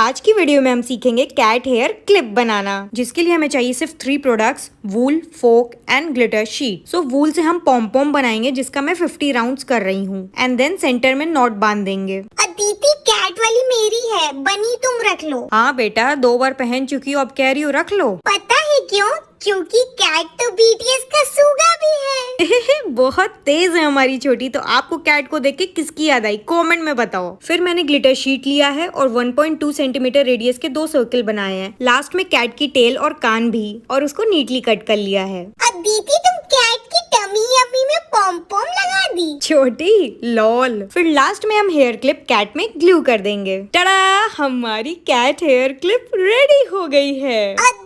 आज की वीडियो में हम सीखेंगे कैट हेयर क्लिप बनाना जिसके लिए हमें चाहिए सिर्फ three products wool fork and glitter sheet so wool से हम पॉम पॉम बनाएंगे जिसका मैं फिफ्टी राउंड्स कर रही हूँ एंड देन सेंटर में नॉट बांध देंगे अदिति कैट वाली मेरी है बनी तुम रख लो हाँ बेटा दो बार पहन चुकी हो अब कह रही हो रख लो पता है क्यों क्योंकि कैट तो बीटीएस बहुत तेज है हमारी छोटी तो आपको कैट को देख के किसकी याद आई कॉमेंट में बताओ फिर मैंने ग्लिटर शीट लिया है और 1.2 सेंटीमीटर रेडियस के दो सर्किल बनाए हैं लास्ट में कैट की टेल और कान भी और उसको नीटली कट कर लिया है दीदी तुम कैट की टमी अभी में पॉम पॉम लगा दी छोटी लॉल फिर लास्ट में हम हेयर क्लिप कैट में ग्लू कर देंगे टड़ा हमारी कैट हेयर क्लिप रेडी हो गई है अब